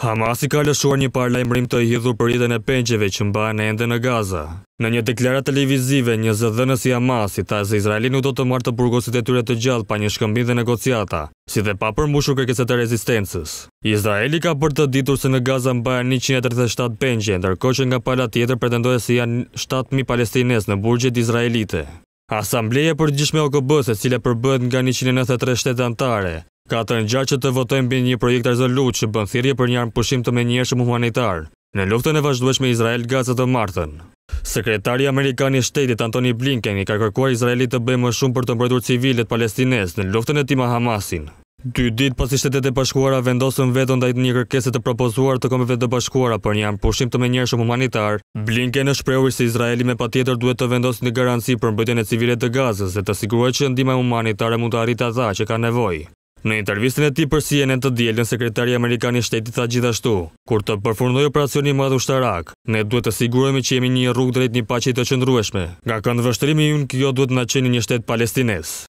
Hamasi ka lëshuar një par lajmërim të hidhur për rritën e pengjeve që në ende në Gaza. Në një deklarat televizive, një zëdhënës i Hamasi ta se Izraeli nuk do të marrë të burgosit e tyre të gjallë pa një shkëmbin dhe negociata, si dhe pa përmbushur kërkeset e rezistencës. Izraeli ka për të ditur se në Gaza e 137 pengje, ndërko që nga pala tjetër pretendoje se si janë 7.000 palestines në burgjet Izraelite. Asambleje për gjishme okb cile përbët nga 193 shtetë antare, katërn gjaqë të votojnë bëjnë një projekt rezolut që bënë thirje për një armë pushim të menjeshëm humanitar në luftën e vazhdueshme Izrael gazët të martën. Sekretari Amerikani shtetit Antoni Blinken i ka kërkuar Izraelit të bëjnë më shumë për të mbrojtur civilet palestines në luftën e tima Hamasin. Dy dit pas i shtetet e bashkuara vendosën vetën dajt një kërkeset të propozuar të kompeve të bashkuara për një anëpushim të menjërshëm humanitar, Blinken është preuvi se Izraeli me pa tjetër duhet të vendosë një garanci për mbëtjen e civilet të gazës dhe të sigurët që ndima humanitare mund të arrit ata që ka nevoj. Në intervjistën e ti për sijen e të djelën, sekretari Amerikani shtetit tha gjithashtu, kur të përfurnoj operacioni madhu shtarak, ushtarak, ne duhet të sigurëmi që jemi një rrug drejt një pacit të qëndrueshme. Nga këndë vështërimi jun, kjo duhet në qeni një shtetë palestines.